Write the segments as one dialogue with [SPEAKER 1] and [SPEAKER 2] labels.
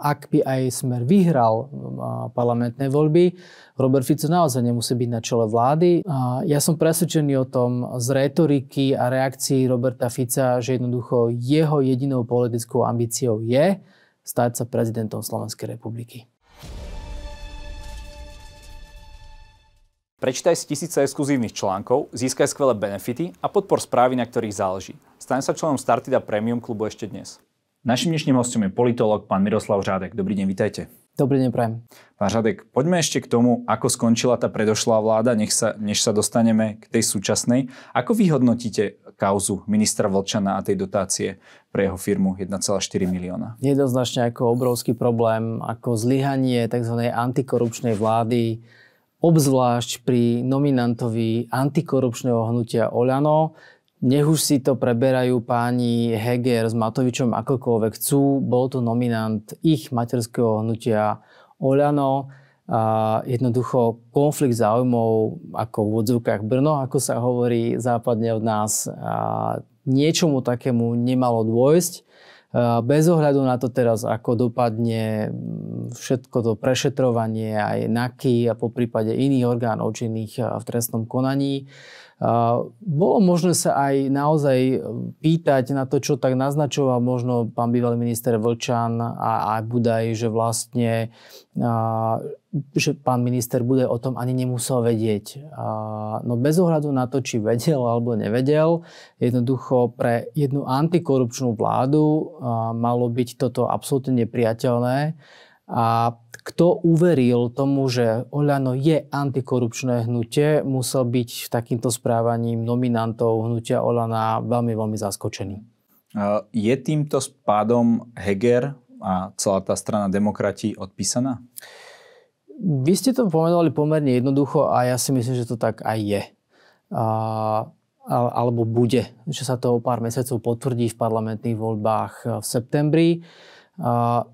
[SPEAKER 1] ak by aj Smer vyhral parlamentné voľby, Robert Fico naozaj nemusí byť na čele vlády. Ja som presvedčený o tom z retoriky a reakcií Roberta Fica, že jednoducho jeho jedinou politickou ambíciou je stať sa prezidentom Slovenskej republiky.
[SPEAKER 2] Prečítaj si tisíce exkluzívnych článkov, získaj skvelé benefity a podpor správy, na ktorých záleží. Stane sa členom Startida Premium klubu ešte dnes. Našim dnešným hostom je politolog pán Miroslav Žádek. Dobrý deň, vitajte. Dobrý deň, prajem. Pán Žadek, poďme ešte k tomu, ako skončila tá predošlá vláda, nech sa, než sa dostaneme k tej súčasnej. Ako vyhodnotíte kauzu ministra Vlčana a tej dotácie pre jeho firmu 1,4 milióna?
[SPEAKER 1] Jednoznačne ako obrovský problém, ako zlyhanie tzv. antikorupčnej vlády, obzvlášť pri nominantovi antikorupčného hnutia Oľano, nech už si to preberajú páni Heger s Matovičom akokoľvek chcú. Bol to nominant ich materského hnutia Oľano. A jednoducho konflikt záujmov ako v odzvukách Brno, ako sa hovorí západne od nás, a niečomu takému nemalo dôjsť. Bez ohľadu na to teraz, ako dopadne všetko to prešetrovanie aj NAKY a po prípade iných orgánov činných v trestnom konaní, bolo možné sa aj naozaj e, pýtať na to, čo tak naznačoval možno pán bývalý minister Vlčan a aj Budaj, že vlastne že pán minister bude o tom ani nemusel vedieť. No bez ohľadu na to, či vedel alebo nevedel, jednoducho pre jednu antikorupčnú vládu malo byť toto absolútne nepriateľné a kto uveril tomu, že Oľano je antikorupčné hnutie, musel byť takýmto správaním nominantov hnutia Oľana veľmi, veľmi zaskočený.
[SPEAKER 2] Je týmto spádom Heger a celá tá strana demokrati odpísaná?
[SPEAKER 1] Vy ste to pomenovali pomerne jednoducho a ja si myslím, že to tak aj je. A, alebo bude, že sa to o pár mesiacov potvrdí v parlamentných voľbách e, v septembri.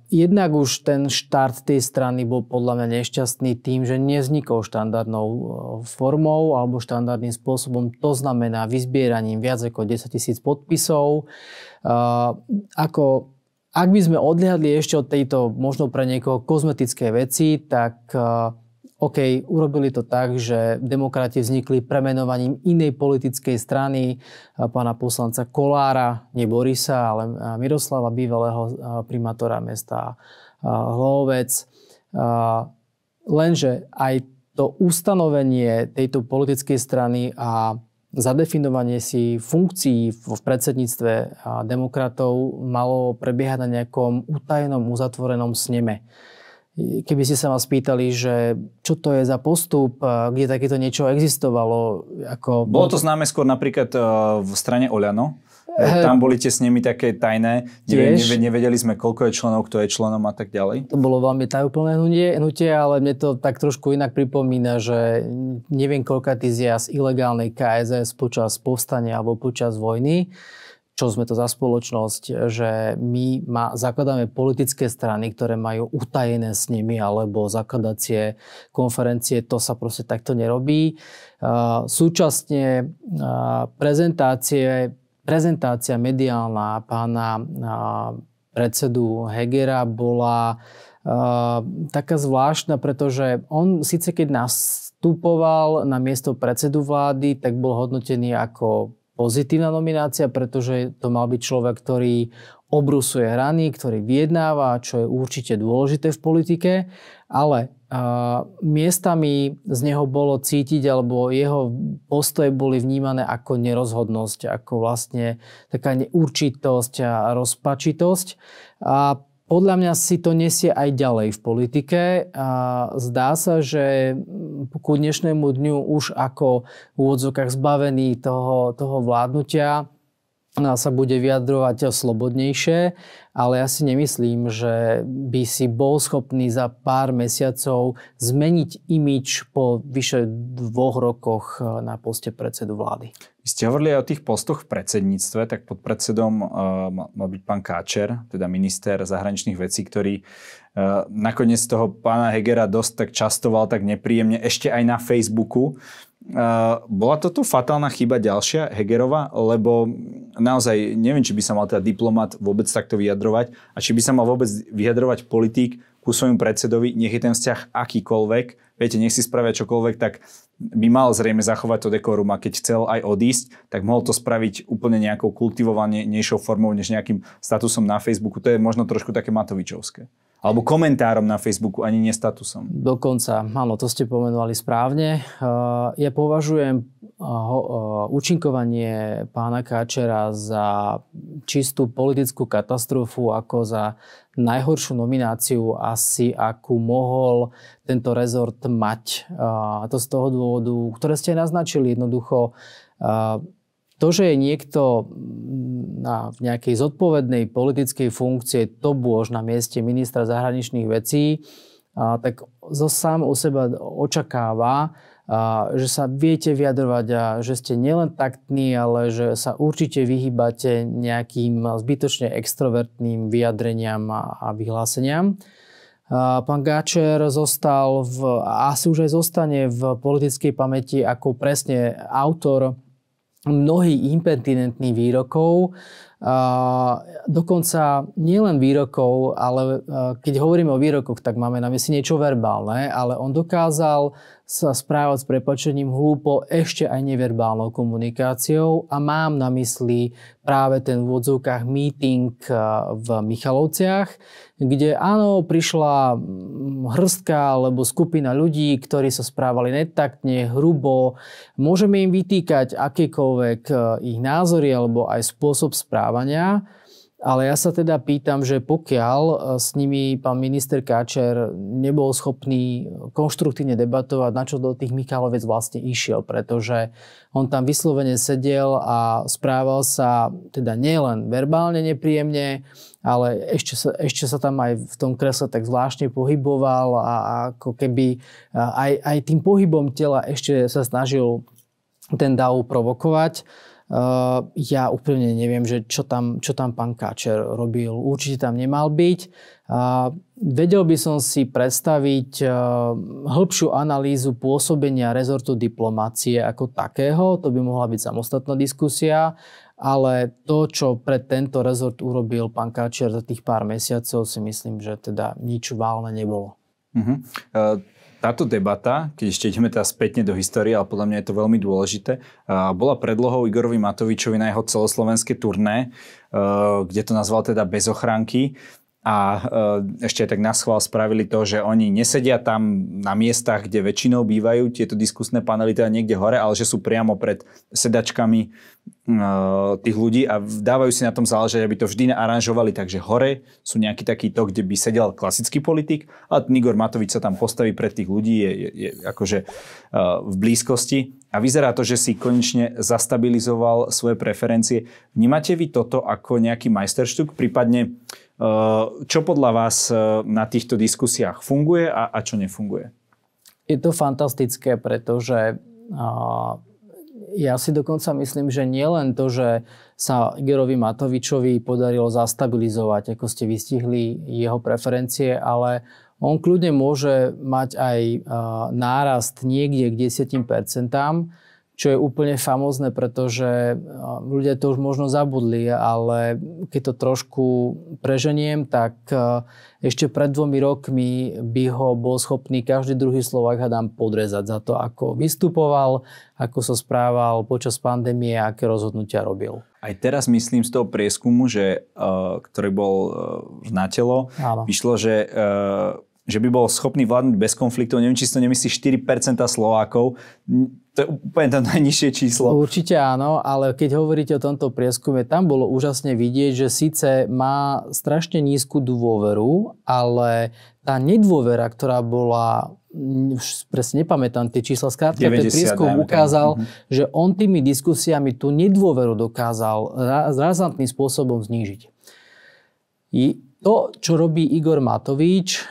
[SPEAKER 1] Jednak už ten štart tej strany bol podľa mňa nešťastný tým, že nevznikol štandardnou e, formou alebo štandardným spôsobom. To znamená vyzbieraním viac ako 10 tisíc podpisov. E, ako ak by sme odliadli ešte od tejto možno pre niekoho kozmetické veci, tak e, OK, urobili to tak, že demokrati vznikli premenovaním inej politickej strany pána poslanca Kolára, nie Borisa, ale Miroslava, bývalého primátora mesta Hlovec. Lenže aj to ustanovenie tejto politickej strany a zadefinovanie si funkcií v predsedníctve demokratov malo prebiehať na nejakom utajenom, uzatvorenom sneme. Keby ste sa ma spýtali, že čo to je za postup, kde takéto niečo existovalo. Ako... Bolo to
[SPEAKER 2] známe skôr napríklad e, v strane Oľano.
[SPEAKER 1] E, tam boli
[SPEAKER 2] tie nimi také tajné, tiež, nevedeli sme, koľko je členov, kto je členom
[SPEAKER 1] a tak ďalej. To bolo veľmi tajúplné hnutie, ale mne to tak trošku inak pripomína, že neviem, koľka tí z ilegálnej KSS počas povstania alebo počas vojny čo sme to za spoločnosť, že my ma, zakladáme politické strany, ktoré majú utajené s nimi alebo zakladacie konferencie, to sa proste takto nerobí. Uh, súčasne uh, prezentácie, prezentácia mediálna pána uh, predsedu Hegera bola Uh, taká zvláštna, pretože on síce keď nastupoval na miesto predsedu vlády, tak bol hodnotený ako pozitívna nominácia, pretože to mal byť človek, ktorý obrusuje hrany, ktorý vyjednáva, čo je určite dôležité v politike, ale a, miestami z neho bolo cítiť, alebo jeho postoje boli vnímané ako nerozhodnosť, ako vlastne taká neurčitosť a rozpačitosť. A podľa mňa si to nesie aj ďalej v politike. A zdá sa, že ku dnešnému dňu už ako v úvodzokách zbavený toho, toho vládnutia sa bude vyjadrovať slobodnejšie, ale ja si nemyslím, že by si bol schopný za pár mesiacov zmeniť imič po vyše dvoch rokoch na poste predsedu vlády.
[SPEAKER 2] Vy ste hovorili aj o tých postoch v predsedníctve, tak pod predsedom uh, mal byť pán Káčer, teda minister zahraničných vecí, ktorý uh, nakoniec toho pána Hegera dosť tak častoval, tak nepríjemne, ešte aj na Facebooku. Uh, bola toto fatálna chyba ďalšia Hegerova, lebo naozaj neviem, či by sa mal teda diplomat vôbec takto vyjadrovať a či by sa mal vôbec vyjadrovať politík ku svojmu predsedovi, nech je ten vzťah akýkoľvek, viete, nech si spravia čokoľvek, tak by mal zrejme zachovať to dekorum a keď chcel aj odísť, tak mohol to spraviť úplne nejakou kultivovanejšou formou, než nejakým statusom na Facebooku. To je možno trošku také Matovičovské. Alebo komentárom na Facebooku, ani nie statusom.
[SPEAKER 1] Dokonca, áno, to ste pomenovali správne. Eh, ja považujem účinkovanie pána Káčera za čistú politickú katastrofu ako za najhoršiu nomináciu asi, akú mohol tento rezort mať. A to z toho dôvodu, ktoré ste naznačili jednoducho, to, že je niekto na nejakej zodpovednej politickej funkcie to bôž na mieste ministra zahraničných vecí, tak zo sám u seba očakáva, a že sa viete vyjadrovať a že ste nielen taktní, ale že sa určite vyhýbate nejakým zbytočne extrovertným vyjadreniam a, a vyhláseniam. A pán Gáčer zostal v, asi už aj zostane v politickej pamäti ako presne autor mnohých impertinentných výrokov, dokonca nielen výrokov, ale e, keď hovoríme o výrokoch, tak máme na mysli niečo verbálne, ale on dokázal sa správať s prepačením hlúpo ešte aj neverbálnou komunikáciou a mám na mysli práve ten v odzovkách meeting e, v Michalovciach, kde áno, prišla mm, hrstka alebo skupina ľudí, ktorí sa správali netaktne, hrubo. Môžeme im vytýkať akékoľvek e, ich názory alebo aj spôsob správania správania. Ale ja sa teda pýtam, že pokiaľ e, s nimi pán minister Káčer nebol schopný konštruktívne debatovať, na čo do tých Michalovec vlastne išiel, pretože on tam vyslovene sedel a správal sa teda nielen verbálne nepríjemne, ale ešte sa, ešte sa tam aj v tom kresle tak zvláštne pohyboval a, a ako keby e, aj, aj tým pohybom tela ešte sa snažil ten dav provokovať. Uh, ja úplne neviem, že čo, tam, čo tam pán Káčer robil. Určite tam nemal byť. Uh, vedel by som si predstaviť uh, hĺbšiu analýzu pôsobenia rezortu diplomácie ako takého. To by mohla byť samostatná diskusia. Ale to, čo pre tento rezort urobil pán Káčer za tých pár mesiacov, si myslím, že teda nič válne nebolo.
[SPEAKER 2] Uh-huh táto debata, keď ešte ideme teraz spätne do histórie, ale podľa mňa je to veľmi dôležité, bola predlohou Igorovi Matovičovi na jeho celoslovenské turné, kde to nazval teda bez ochránky a e, ešte tak na schvál spravili to, že oni nesedia tam na miestach, kde väčšinou bývajú tieto diskusné panely, teda niekde hore, ale že sú priamo pred sedačkami e, tých ľudí a dávajú si na tom záležať, aby to vždy aranžovali tak, hore sú nejaký taký to, kde by sedel klasický politik, a Igor Matovič sa tam postaví pred tých ľudí, je, je, je akože e, v blízkosti a vyzerá to, že si konečne zastabilizoval svoje preferencie. Vnímate vy toto ako nejaký majsterštuk, prípadne uh, Eh, čo podľa vás eh, na týchto diskusiách funguje a, a čo nefunguje?
[SPEAKER 1] Je to fantastické, pretože eh, ja si dokonca myslím, že nielen to, že sa Igerovi Matovičovi podarilo zastabilizovať, ako ste vystihli jeho preferencie, ale on kľudne môže mať aj nárast niekde k 10% čo je úplne famózne, pretože eh, ľudia to už možno zabudli, ale keď to trošku preženiem, tak eh, ešte pred dvomi rokmi by ho bol schopný každý druhý Slovák, hadám podrezať za to, ako vystupoval, ako sa správal počas pandémie, aké rozhodnutia robil.
[SPEAKER 2] Aj teraz myslím z toho prieskumu, že, eh, ktorý bol v Natelo, Áno. vyšlo, že že by bol schopný vládnuť bez konfliktov. Neviem, či si to nemyslí 4% Slovákov. To je úplne to najnižšie číslo.
[SPEAKER 1] Určite áno, ale keď hovoríte o tomto prieskume, tam bolo úžasne vidieť, že síce má strašne nízku dôveru, ale tá nedôvera, ktorá bola už presne nepamätám tie čísla, skrátka ten prieskum ukázal, tam. Mhm. že on tými diskusiami tú nedôveru dokázal razantným spôsobom znížiť. To, čo robí Igor Matovič,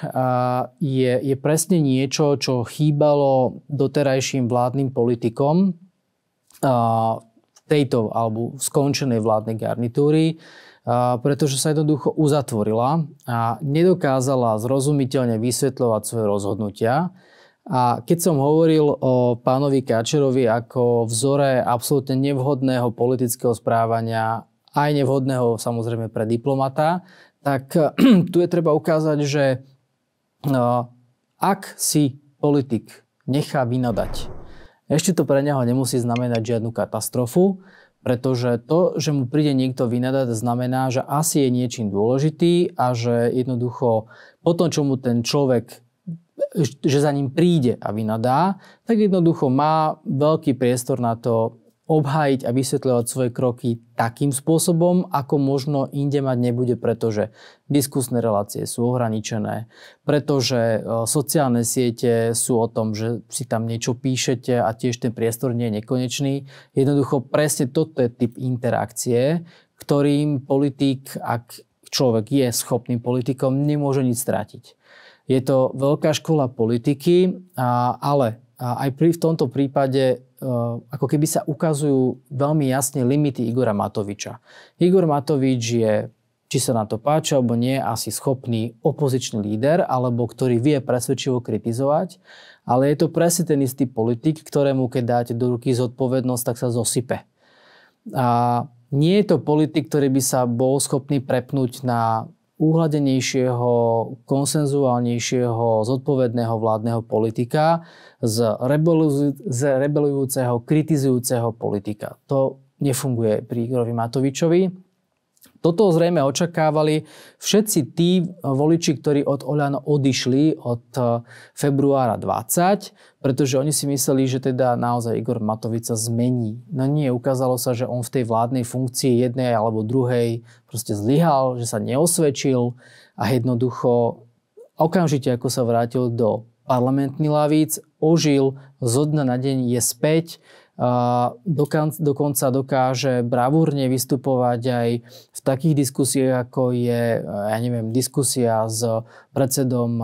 [SPEAKER 1] je, je presne niečo, čo chýbalo doterajším vládnym politikom v tejto alebo skončenej vládnej garnitúry, pretože sa jednoducho uzatvorila a nedokázala zrozumiteľne vysvetľovať svoje rozhodnutia. A keď som hovoril o pánovi Káčerovi ako vzore absolútne nevhodného politického správania, aj nevhodného samozrejme pre diplomata, tak tu je treba ukázať, že no, ak si politik nechá vynadať, ešte to pre neho nemusí znamenať žiadnu katastrofu, pretože to, že mu príde niekto vynadať, znamená, že asi je niečím dôležitý a že jednoducho po tom, čo mu ten človek že za ním príde a vynadá, tak jednoducho má veľký priestor na to obhájiť a vysvetľovať svoje kroky takým spôsobom, ako možno inde mať nebude, pretože diskusné relácie sú ohraničené, pretože e, sociálne siete sú o tom, že si tam niečo píšete a tiež ten priestor nie je nekonečný. Jednoducho presne toto je typ interakcie, ktorým politik, ak človek je schopným politikom, nemôže nič stratiť. Je to veľká škola politiky, ale aj pri, v tomto prípade Eh, ako keby sa ukazujú veľmi jasne limity Igora Matoviča. Igor Matovič je či sa na to páči alebo nie, asi schopný opozičný líder, alebo ktorý vie presvedčivo kritizovať, ale je to presne ten istý politik, ktorému keď dáte do ruky zodpovednosť, tak sa zosype. A nie je to politik, ktorý by sa bol schopný prepnúť na uhladenejšieho, konsenzuálnejšieho, zodpovedného vládneho politika z, rebelu- z rebelujúceho, kritizujúceho politika. To nefunguje pri Igorovi Matovičovi. Toto zrejme očakávali všetci tí eh, voliči, ktorí od Oľano odišli od eh, februára 20, pretože oni si mysleli, že teda naozaj Igor Matovica zmení. No nie, ukázalo sa, že on v tej vládnej funkcii jednej alebo druhej proste zlyhal, že sa neosvedčil a jednoducho okamžite ako sa vrátil do parlamentný lavíc, ožil, zo dna na deň je späť dokonca dokáže bravúrne vystupovať aj v takých diskusiách, ako je, ja neviem, diskusia s predsedom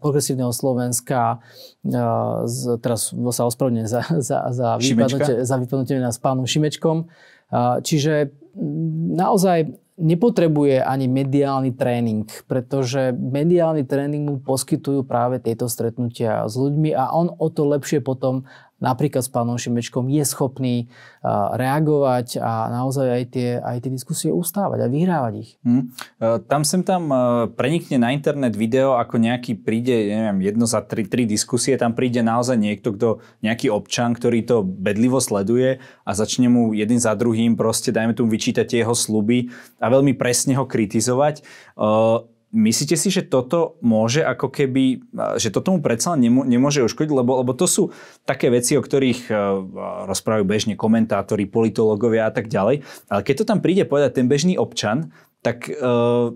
[SPEAKER 1] Progresívneho Slovenska, z, teraz sa ospravedlňujem za, za, za, vypadnutie, za vypadnutie s pánom Šimečkom. Čiže naozaj nepotrebuje ani mediálny tréning, pretože mediálny tréning mu poskytujú práve tieto stretnutia s ľuďmi a on o to lepšie potom napríklad s pánom Šimečkom je schopný reagovať a naozaj aj tie, aj tie diskusie ustávať a vyhrávať ich. Hmm.
[SPEAKER 2] Tam sem tam e, prenikne na internet video, ako nejaký príde, neviem, jedno za tri, tri diskusie, tam príde naozaj niekto, kto, nejaký občan, ktorý to bedlivo sleduje a začne mu jeden za druhým proste, dajme tu vyčítať jeho sluby a veľmi presne ho kritizovať. E, Myslíte si, že toto môže ako keby, že to tomu predsa nemôže uškodiť, lebo, lebo to sú také veci, o ktorých e, rozprávajú bežne komentátori, politológovia a tak ďalej. Ale keď to tam príde povedať ten bežný občan, tak uh,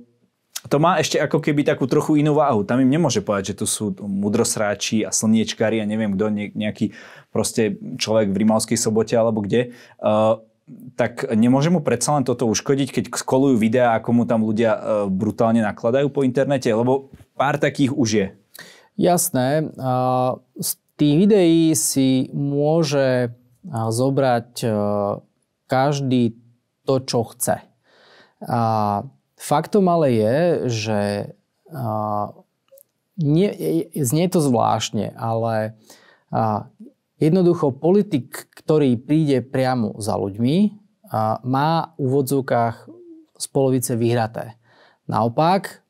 [SPEAKER 2] to má ešte ako keby takú trochu inú váhu. Tam im nemôže povedať, že to sú mudrosráči a slniečkári a neviem kto, nejaký proste človek v Rimavskej sobote alebo kde. Uh, tak nemôže mu predsa len toto uškodiť, keď skolujú videá, ako mu tam ľudia e, brutálne nakladajú po internete? Lebo pár takých už je.
[SPEAKER 1] Jasné. Z tých videí si môže e, zobrať e, každý to, čo chce. Faktom ale je, že nie, znie to zvláštne, ale Jednoducho politik, ktorý príde priamo za ľuďmi, má v úvodzovkách z polovice vyhraté. Naopak,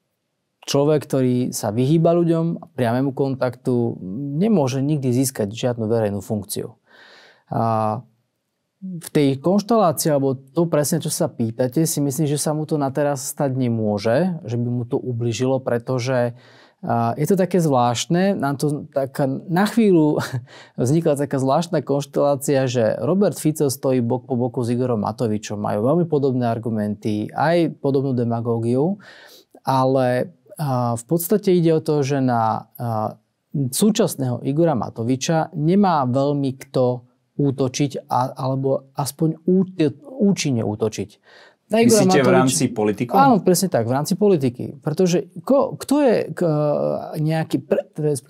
[SPEAKER 1] človek, ktorý sa vyhýba ľuďom a priamému kontaktu, nemôže nikdy získať žiadnu verejnú funkciu. A v tej konštolácii alebo to presne, čo sa pýtate, si myslím, že sa mu to na teraz stať nemôže, že by mu to ubližilo, pretože uh, a je to také zvláštne, nám to tak na chvíľu vznikla taká zvláštna konštelácia, že Robert Fico stojí bok po boku s Igorom Matovičom, majú veľmi podobné argumenty, aj podobnú demagógiu, ale v podstate ide o to, že na súčasného Igora Matoviča nemá veľmi kto útočiť alebo aspoň účinne útočiť. Myslíte Matovič. v rámci
[SPEAKER 2] politiky? Áno,
[SPEAKER 1] presne tak, v rámci politiky. Pretože ko, kto je k, e, nejaký, pre,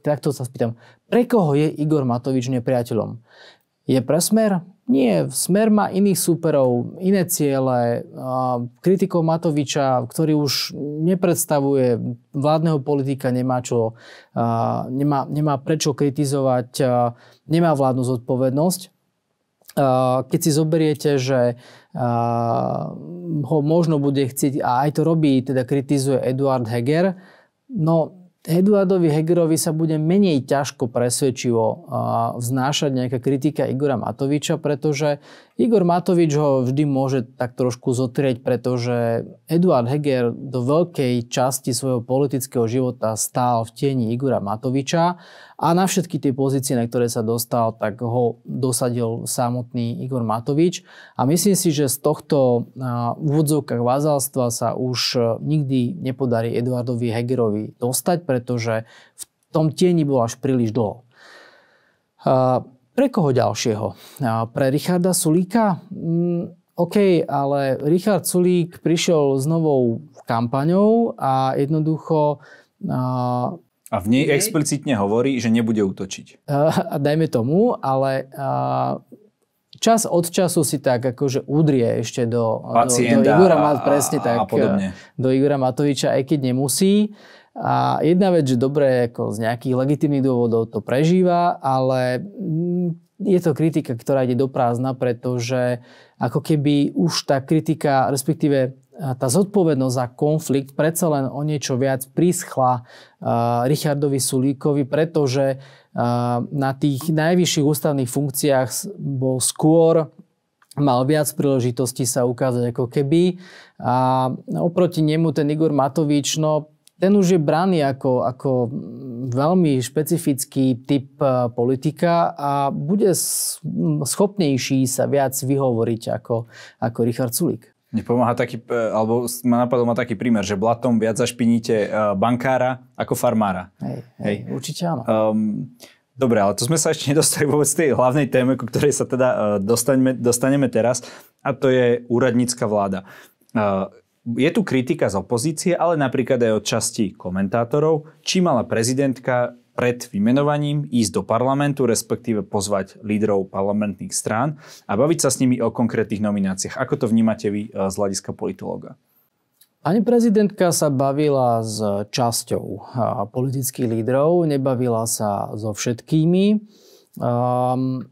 [SPEAKER 1] takto sa spýtam, pre koho je Igor Matovič nepriateľom? Je pre smer? Nie, smer má iných súperov, iné ciele. E, kritikov Matoviča, ktorý už nepredstavuje vládneho politika, nemá, čo, e, nemá, nemá prečo kritizovať, nemá vládnu zodpovednosť. Keď si zoberiete, že Mm, ho možno bude chcieť, a aj to robí, teda kritizuje Eduard Heger, no Eduardovi Hegerovi sa bude menej ťažko presvedčivo vznášať nejaká kritika Igora Matoviča, pretože Igor Matovič ho vždy môže tak trošku zotrieť, pretože Eduard Heger do veľkej časti svojho politického života stál v tieni Igora Matoviča a na všetky tie pozície, na ktoré sa dostal, tak ho dosadil samotný Igor Matovič. A myslím si, že z tohto úvodzovka vázalstva sa už e, nikdy nepodarí Eduardovi Hegerovi dostať, pretože v tom tieni bol až príliš dlho. Pre koho ďalšieho? Pre Richarda Sulíka? Mm, OK, ale Richard Sulík prišiel s novou kampaňou a jednoducho...
[SPEAKER 2] a v nej explicitne hovorí, že nebude útočiť.
[SPEAKER 1] dajme tomu, ale čas od času si tak akože udrie ešte do, do, do Igora, a, presne tak, a do Igora Matoviča, aj keď nemusí. A jedna vec, že dobre, ako z nejakých legitimných dôvodov to prežíva, ale mm, je to kritika, ktorá ide do prázdna, pretože ako keby už tá kritika, respektíve e, tá zodpovednosť za konflikt predsa len o niečo viac prischla e, Richardovi Sulíkovi, pretože e, na tých najvyšších ústavných funkciách bol skôr mal viac príležitostí sa ukázať ako keby. A oproti nemu ten Igor Matovič, no ten už je braný ako, ako veľmi špecifický typ e, politika a bude schopnejší sa viac vyhovoriť ako, ako Richard Sulik. Nepomáha
[SPEAKER 2] taký, e, alebo ma napadol ma taký prímer, že blatom viac zašpiníte e, bankára ako farmára. Hej, hej, hej. určite áno. Um, dobre, ale to sme sa ešte nedostali vôbec tej hlavnej téme, ku ktorej sa teda dostaneme, dostaneme teraz, a to je úradnícka vláda. Uh, je tu kritika z opozície, ale napríklad aj od časti komentátorov, či mala prezidentka pred vymenovaním ísť do parlamentu, respektíve pozvať lídrov parlamentných strán a baviť sa s nimi o konkrétnych nomináciách. Ako to vnímate vy eh, z hľadiska
[SPEAKER 1] politológa? Pani prezidentka sa bavila s časťou eh, politických lídrov, nebavila sa so všetkými. Um,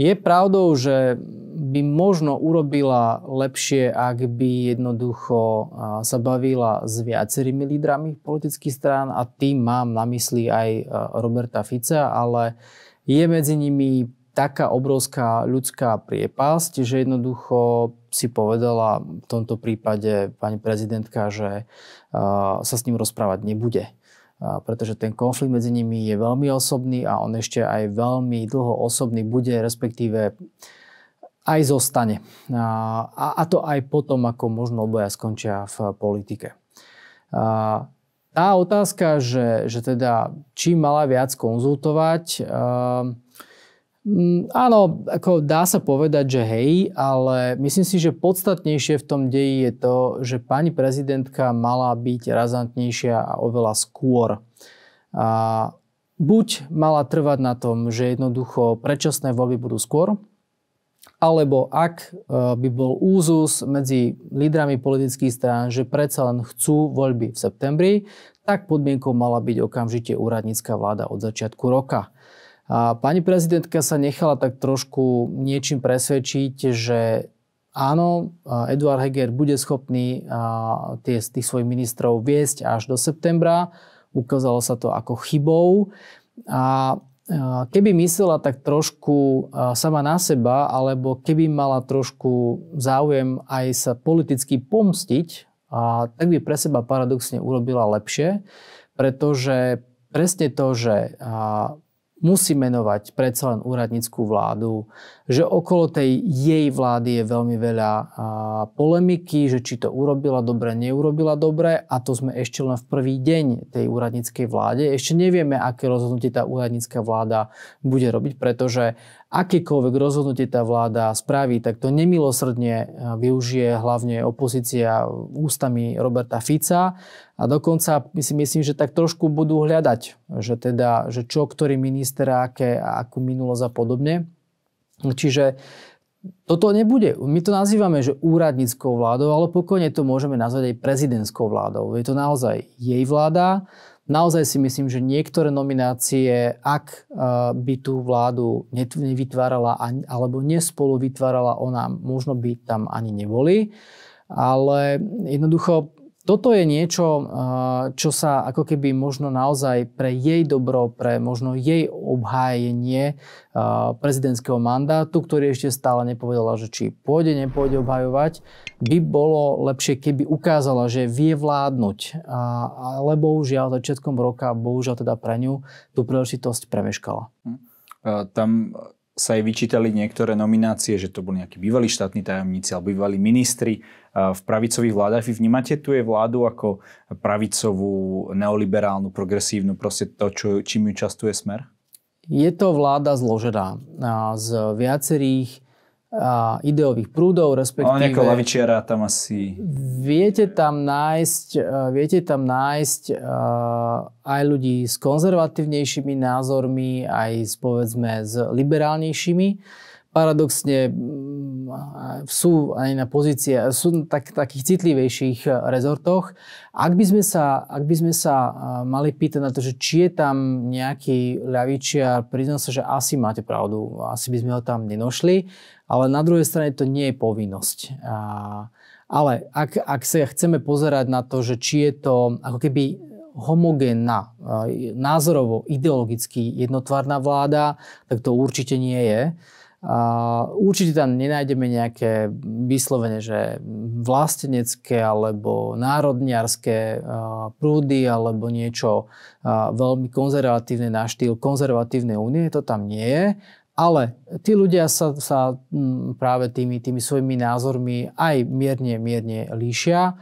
[SPEAKER 1] je pravdou, že by možno urobila lepšie, ak by jednoducho sa bavila s viacerými lídrami politických strán a tým mám na mysli aj Roberta Fica, ale je medzi nimi taká obrovská ľudská priepasť, že jednoducho si povedala v tomto prípade pani prezidentka, že sa s ním rozprávať nebude pretože ten konflikt medzi nimi je veľmi osobný a on ešte aj veľmi dlho osobný bude, respektíve aj zostane. A, a to aj potom, ako možno oboja skončia v politike. A, tá otázka, že, že teda či mala viac konzultovať, ehm, Mm, áno, ako dá sa povedať, že hej, ale myslím si, že podstatnejšie v tom deji je to, že pani prezidentka mala byť razantnejšia a oveľa skôr. A buď mala trvať na tom, že jednoducho predčasné voľby budú skôr, alebo ak e, by bol úzus medzi lídrami politických strán, že predsa len chcú voľby v septembri, tak podmienkou mala byť okamžite úradnícka vláda od začiatku roka. A pani prezidentka sa nechala tak trošku niečím presvedčiť, že áno, Eduard Heger bude schopný tie, tých svojich ministrov viesť až do septembra. Ukázalo sa to ako chybou. A keby myslela tak trošku sama na seba, alebo keby mala trošku záujem aj sa politicky pomstiť, tak by pre seba paradoxne urobila lepšie, pretože presne to, že musí menovať predsa len úradnickú vládu, že okolo tej jej vlády je veľmi veľa polemiky, že či to urobila dobre, neurobila dobre a to sme ešte len v prvý deň tej úradníckej vláde. Ešte nevieme, aké rozhodnutie tá úradnícka vláda bude robiť, pretože akékoľvek rozhodnutie tá vláda spraví, tak to nemilosrdne využije hlavne opozícia ústami Roberta Fica a dokonca my si myslím, že tak trošku budú hľadať, že teda, že čo, ktorý minister aké, akú minulosť a podobne. Čiže toto nebude. My to nazývame, že úradníckou vládou, ale pokojne to môžeme nazvať aj prezidentskou vládou. Je to naozaj jej vláda. Naozaj si myslím, že niektoré nominácie, ak e, by tú vládu nevytvárala alebo nespolu vytvárala ona, možno by tam ani neboli. Ale jednoducho toto je niečo, eh, čo sa ako keby možno naozaj pre jej dobro, pre možno jej obhájenie eh, prezidentského mandátu, ktorý ešte stále nepovedala, že či pôjde, nepôjde obhajovať, by bolo lepšie, keby ukázala, že vie vládnuť. Ale bohužiaľ začiatkom roka, bohužiaľ teda pre ňu, tú príležitosť premeškala. Hm.
[SPEAKER 2] Tam sa jej vyčítali niektoré nominácie, že to boli nejakí bývalí štátni tajomníci alebo bývalí ministri v pravicových vládach. Vy vnímate tu je vládu ako pravicovú, neoliberálnu, progresívnu, proste to, čo, čím ju častuje smer?
[SPEAKER 1] Je to vláda zložená z viacerých ideových prúdov, respektíve... Ale nejakého lavičiara
[SPEAKER 2] tam asi...
[SPEAKER 1] Viete tam nájsť, viete tam nájsť aj ľudí s konzervatívnejšími názormi, aj s, povedzme s liberálnejšími paradoxne mm, sú aj na pozície, sú tak, takých citlivejších eh, rezortoch. Ak by, sme sa, ak by sme sa eh, mali pýtať na to, že či je tam nejaký ľavičiar, priznám sa, že asi máte pravdu, asi by sme ho tam nenošli, ale na druhej strane to nie je povinnosť. A, ale ak, ak sa chceme pozerať na to, že či je to ako keby homogénna, eh, názorovo, ideologicky jednotvárna vláda, tak to určite nie je. Uh, určite tam nenájdeme nejaké vyslovene, že vlastenecké alebo národniarské uh, prúdy alebo niečo uh, veľmi konzervatívne na štýl konzervatívnej únie, to tam nie je. Ale tí ľudia sa, sa práve tými, tými svojimi názormi aj mierne, mierne líšia.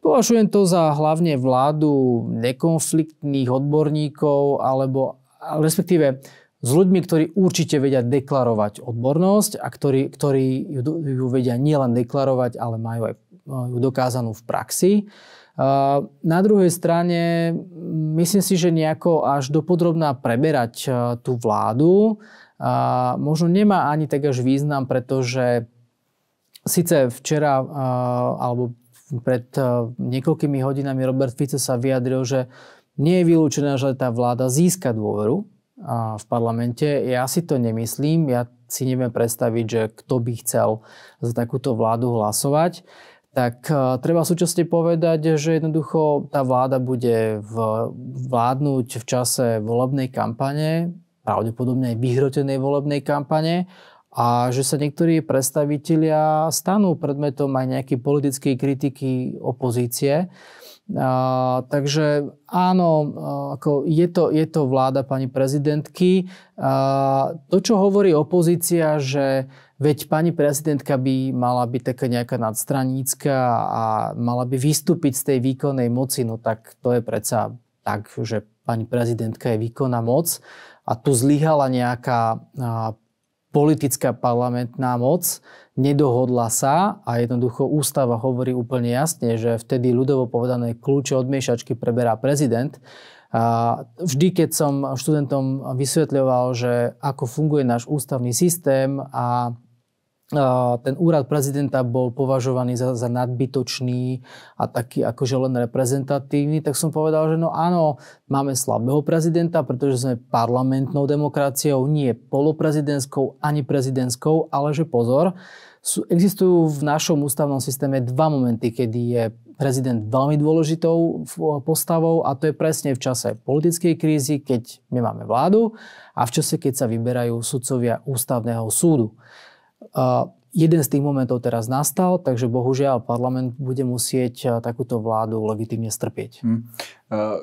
[SPEAKER 1] Považujem to za hlavne vládu nekonfliktných odborníkov alebo respektíve s ľuďmi, ktorí určite vedia deklarovať odbornosť a ktorí, ktorí ju, ju vedia nielen deklarovať, ale majú aj no, ju dokázanú v praxi. Na druhej strane mm, myslím si, že nejako až dopodrobná preberať e, tú vládu e, možno nemá ani tak až význam, pretože síce včera e, alebo pred niekoľkými hodinami Robert Fico sa vyjadril, že nie je vylúčené, že tá vláda získa dôveru v parlamente. Ja si to nemyslím, ja si neviem predstaviť, že kto by chcel za takúto vládu hlasovať. Tak e, treba súčasne povedať, že jednoducho tá vláda bude v, vládnuť v čase volebnej kampane, pravdepodobne aj vyhrotenej volebnej kampane a že sa niektorí predstavitelia stanú predmetom aj nejakej politickej kritiky opozície. A, takže áno, ako je, to, je to vláda pani prezidentky. A, to, čo hovorí opozícia, že veď pani prezidentka by mala byť taká nejaká nadstranícka a mala by vystúpiť z tej výkonnej moci, no tak to je predsa tak, že pani prezidentka je výkonná moc a tu zlyhala nejaká politická parlamentná moc nedohodla sa a jednoducho ústava hovorí úplne jasne, že vtedy ľudovo povedané kľúče od miešačky preberá prezident. A vždy, keď som študentom vysvetľoval, že ako funguje náš ústavný systém a ten úrad prezidenta bol považovaný za, za nadbytočný a taký akože len reprezentatívny, tak som povedal, že no áno, máme slabého prezidenta, pretože sme parlamentnou demokraciou, nie poloprezidentskou ani prezidentskou, ale že pozor, sú, existujú v našom ústavnom systéme dva momenty, kedy je prezident veľmi dôležitou postavou a to je presne v čase politickej krízy, keď nemáme vládu a v čase, keď sa vyberajú sudcovia ústavného súdu jeden z tých momentov teraz nastal, takže bohužiaľ parlament bude musieť eh, takúto vládu legitimne strpieť. Hmm. Uh...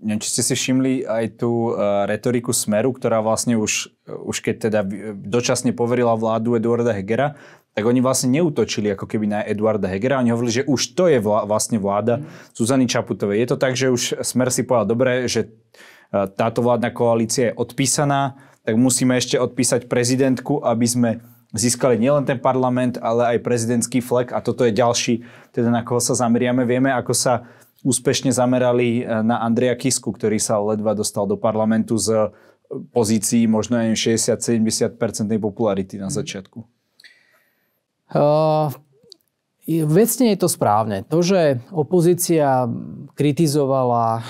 [SPEAKER 2] Neviem, či ste si všimli aj tú uh, retoriku Smeru, ktorá vlastne už, už keď teda dočasne poverila vládu Eduarda Hegera, tak oni vlastne neutočili ako keby na Eduarda Hegera. Oni hovorili, že už to je vlá, vlastne vláda hmm. Zuzany Čaputovej. Je to tak, že už Smer si povedal, dobre, že uh, táto vládna koalícia je odpísaná, tak musíme ešte odpísať prezidentku, aby sme získali nielen ten parlament, ale aj prezidentský flek a toto je ďalší, teda na koho sa zameriame. Vieme, ako sa úspešne zamerali e, na Andrea Kisku, ktorý sa ledva dostal do parlamentu z e, pozícií možno aj 60-70% popularity na mhm. začiatku.
[SPEAKER 1] Uh, Vecne je to správne. To, že opozícia kritizovala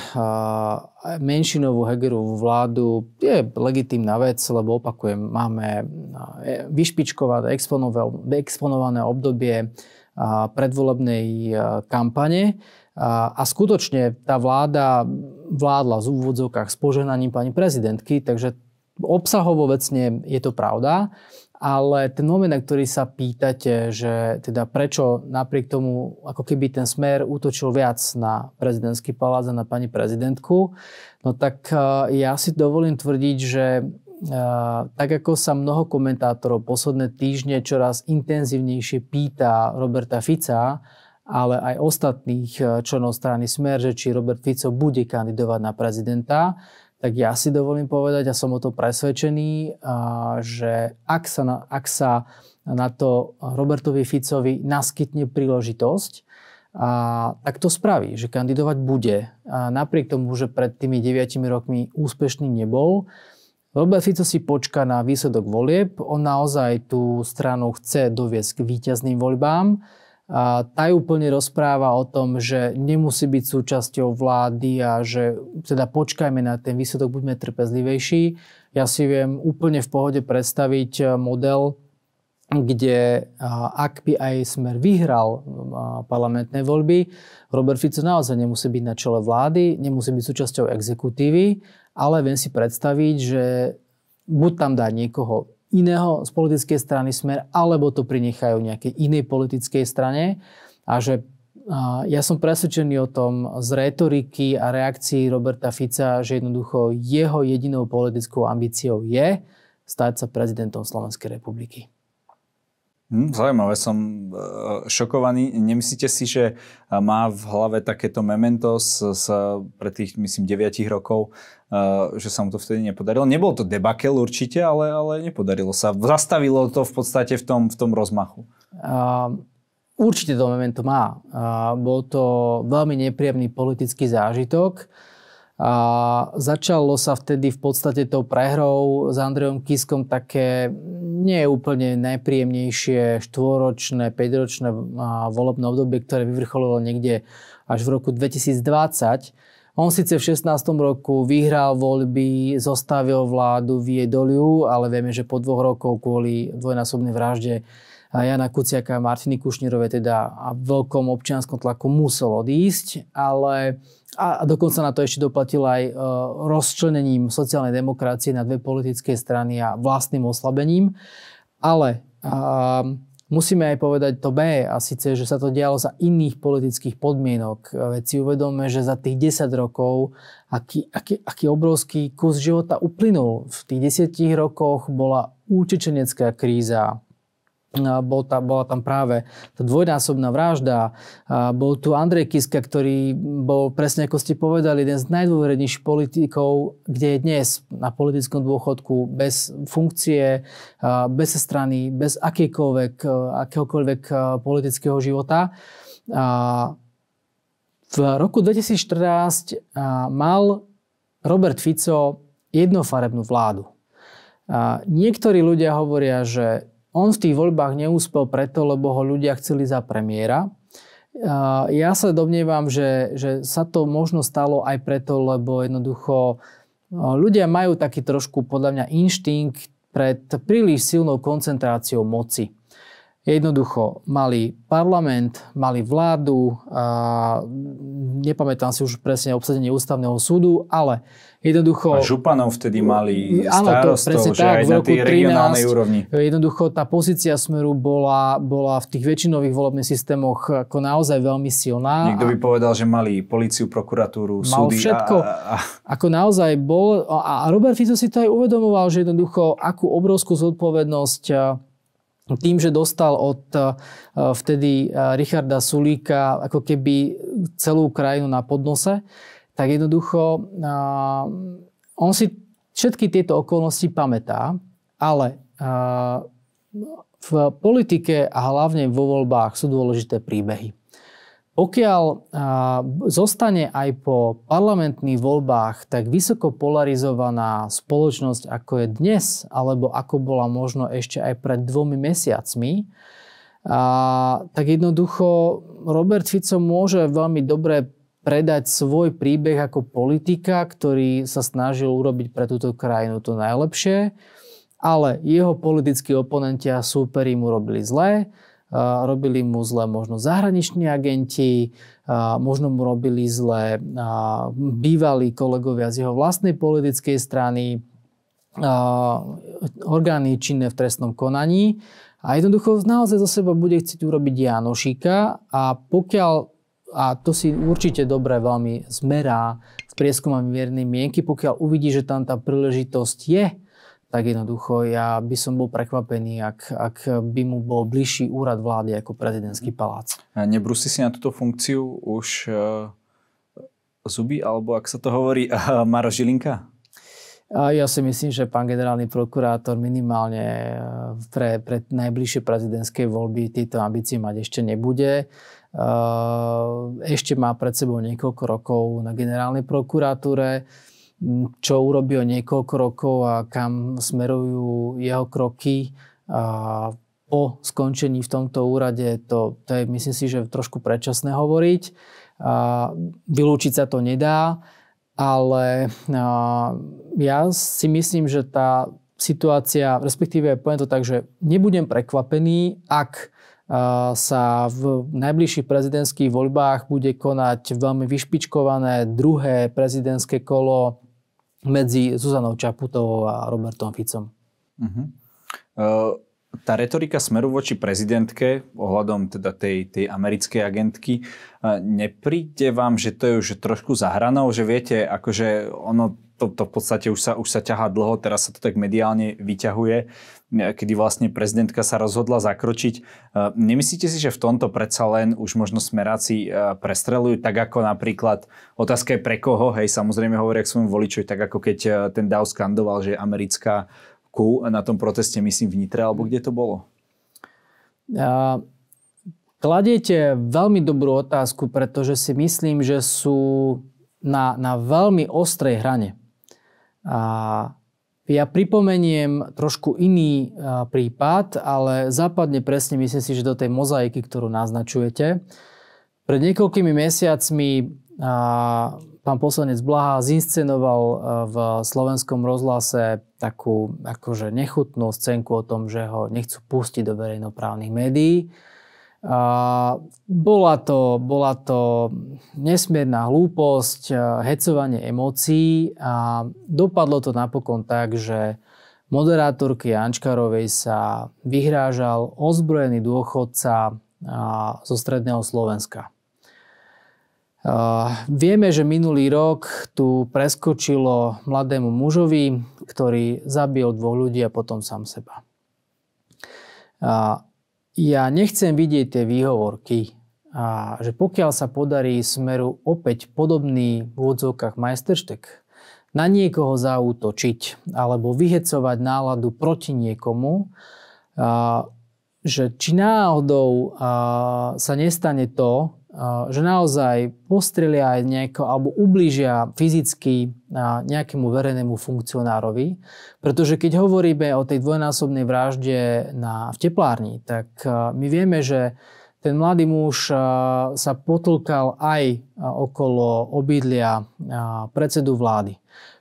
[SPEAKER 1] menšinovú Hegerovú vládu, je legitímna vec, lebo opakujem, máme e, vyšpičkovať exponované obdobie predvolebnej kampane a skutočne tá vláda vládla v úvodzovkách s poženaním pani prezidentky, takže obsahovo vecne je to pravda. Ale ten moment, na ktorý sa pýtate, že teda prečo napriek tomu, ako keby ten smer útočil viac na prezidentský palác a na pani prezidentku, no tak e, ja si dovolím tvrdiť, že e, tak ako sa mnoho komentátorov posledné týždne čoraz intenzívnejšie pýta Roberta Fica, ale aj ostatných e, členov strany Smer, že či Robert Fico bude kandidovať na prezidenta, tak ja si dovolím povedať a som o to presvedčený, že ak sa na, ak sa na to Robertovi Ficovi naskytne príležitosť, a, tak to spraví, že kandidovať bude. A napriek tomu, že pred tými 9 rokmi úspešný nebol, Robert Fico si počká na výsledok volieb, on naozaj tú stranu chce doviesť k víťazným voľbám, a úplne rozpráva o tom, že nemusí byť súčasťou vlády a že teda počkajme na ten výsledok, buďme trpezlivejší. Ja si viem úplne v pohode predstaviť eh, model, kde eh, ak by aj smer vyhral eh, parlamentné voľby, Robert Fico naozaj nemusí byť na čele vlády, nemusí byť súčasťou exekutívy, ale viem si predstaviť, že buď tam dá niekoho iného z politickej strany smer, alebo to prinechajú nejakej inej politickej strane. A že ja som presvedčený o tom z retoriky a reakcií Roberta Fica, že jednoducho jeho jedinou politickou ambíciou je stať sa prezidentom Slovenskej republiky.
[SPEAKER 2] Hm, zaujímavé, som e, šokovaný. Nemyslíte si, že e, má v hlave takéto memento z, z pre tých, myslím, 9 rokov, e, že sa mu to vtedy nepodarilo? Nebol to debakel určite, ale, ale nepodarilo sa. Zastavilo to v podstate v tom, v tom rozmachu.
[SPEAKER 1] Uh, určite to memento má. Uh, bol to veľmi nepríjemný politický zážitok. A začalo sa vtedy v podstate tou prehrou s Andrejom Kiskom také nie úplne najpríjemnejšie štvoročné, 5-ročné volebné obdobie, ktoré vyvrcholilo niekde až v roku 2020. On síce v 16. roku vyhral voľby, zostavil vládu v Jedoliu, ale vieme, že po dvoch rokov kvôli dvojnásobnej vražde Jana Kuciaka a Martiny Kušnírovej teda a veľkom občianskom tlaku musel odísť, ale a dokonca na to ešte doplatil aj e, rozčlenením sociálnej demokracie na dve politické strany a vlastným oslabením. Ale musíme aj povedať to B, a síce, že sa to dialo za iných politických podmienok. Veď si uvedome, že za tých 10 rokov, aký, aký, aký obrovský kus života uplynul. V tých 10 rokoch bola útečenecká kríza, bol tam, bola tam práve tá dvojnásobná vražda. bol tu Andrej Kiska, ktorý bol presne, ako ste povedali, jeden z najdôverednejších politikov, kde je dnes na politickom dôchodku bez funkcie, bez strany, bez akéhokoľvek politického života. v roku 2014 mal Robert Fico jednofarebnú vládu. niektorí ľudia hovoria, že on v tých voľbách neúspel preto, lebo ho ľudia chceli za premiéra. Ja sa domnievam, že, že sa to možno stalo aj preto, lebo jednoducho ľudia majú taký trošku podľa mňa inštinkt pred príliš silnou koncentráciou moci. Jednoducho, mali parlament, mali vládu, a nepamätám si už presne obsadenie ústavného súdu, ale jednoducho... A
[SPEAKER 2] županov vtedy mali starostov, áno, to, že tak, aj v roku na tej regionálnej 13, úrovni.
[SPEAKER 1] Jednoducho tá pozícia Smeru bola, bola v tých väčšinových volebných systémoch ako naozaj veľmi silná. Niekto by
[SPEAKER 2] povedal, že mali policiu, prokuratúru, mal súdy. všetko. A, a,
[SPEAKER 1] a... Ako naozaj bol... A Robert Fico si to aj uvedomoval, že jednoducho akú obrovskú zodpovednosť No tým, že dostal od e, vtedy e, Richarda Sulíka ako keby celú krajinu na podnose, tak jednoducho e, on si všetky tieto okolnosti pamätá, ale v politike a hlavne vo voľbách sú dôležité príbehy. Pokiaľ zostane aj po parlamentných voľbách tak vysoko polarizovaná spoločnosť, ako je dnes, alebo ako bola možno ešte aj pred dvomi mesiacmi, tak jednoducho Robert Fico môže veľmi dobre predať svoj príbeh ako politika, ktorý sa snažil urobiť pre túto krajinu to najlepšie, ale jeho politickí oponenti a súperi mu robili zlé robili mu zle možno zahraniční agenti, možno mu robili zle bývalí kolegovia z jeho vlastnej politickej strany, orgány činné v trestnom konaní. A jednoducho naozaj za seba bude chcieť urobiť Janošika a pokiaľ a to si určite dobre veľmi zmerá v prieskumami miernej mienky, pokiaľ uvidí, že tam tá príležitosť je, tak jednoducho ja by som bol prekvapený, ak, ak by mu bol bližší úrad vlády ako prezidentský palác.
[SPEAKER 2] A nebrúsi si na túto funkciu už uh, zuby, alebo ak sa to hovorí, uh, Maro Žilinka?
[SPEAKER 1] A ja si myslím, že pán generálny prokurátor minimálne e, pre, pre najbližšie prezidentské voľby tieto ambície mať ešte nebude. E, ešte má pred sebou niekoľko rokov na generálnej prokuratúre čo urobil niekoľko rokov a kam smerujú jeho kroky. A po skončení v tomto úrade, to, to je myslím si, že trošku predčasné hovoriť. A vylúčiť sa to nedá, ale ja si myslím, že tá situácia, respektíve poviem to tak, že nebudem prekvapený, ak sa v najbližších prezidentských voľbách bude konať veľmi vyšpičkované druhé prezidentské kolo medzi Zuzanou Čaputovou a Robertom Ficom.
[SPEAKER 2] Uh-huh. tá retorika smeru voči prezidentke ohľadom teda tej, tej americkej agentky, eh, nepríde vám, že to je už trošku zahranou, že viete, akože ono to, to v podstate už sa, už sa ťahá dlho, teraz sa to tak mediálne vyťahuje, kedy vlastne prezidentka sa rozhodla zakročiť. E, nemyslíte si, že v tomto predsa len už možno smeráci e, prestrelujú, tak ako napríklad, otázka je pre koho, hej, samozrejme hovoria k svojom voličovi, tak ako keď e, ten Dow skandoval, že americká ku na tom proteste, myslím, v Nitre, alebo kde to bolo?
[SPEAKER 1] Uh... Kladiete veľmi dobrú otázku, pretože si myslím, že sú na, na veľmi ostrej hrane. A ja pripomeniem trošku iný prípad, ale západne presne myslím si, že do tej mozaiky, ktorú naznačujete. Pred niekoľkými mesiacmi pán poslanec Blaha zinscenoval v slovenskom rozhlase takú akože nechutnú scénku o tom, že ho nechcú pustiť do verejnoprávnych médií. A bola to, bola to nesmierna hlúposť, hecovanie emócií a dopadlo to napokon tak, že moderátorky Ančkarovej sa vyhrážal ozbrojený dôchodca zo stredného Slovenska. vieme, že minulý rok tu preskočilo mladému mužovi, ktorý zabil dvoch ľudí a potom sám seba. Ja nechcem vidieť tie výhovorky, a že pokiaľ sa podarí smeru opäť podobný v odzovkách majsterštek, na niekoho zaútočiť alebo vyhecovať náladu proti niekomu, a, že či náhodou a, sa nestane to, že naozaj postrelia aj nejako, alebo ublížia fyzicky nejakému verejnému funkcionárovi. Pretože keď hovoríme o tej dvojnásobnej vražde na, v teplárni, tak my vieme, že ten mladý muž sa potlkal aj okolo obydlia predsedu vlády.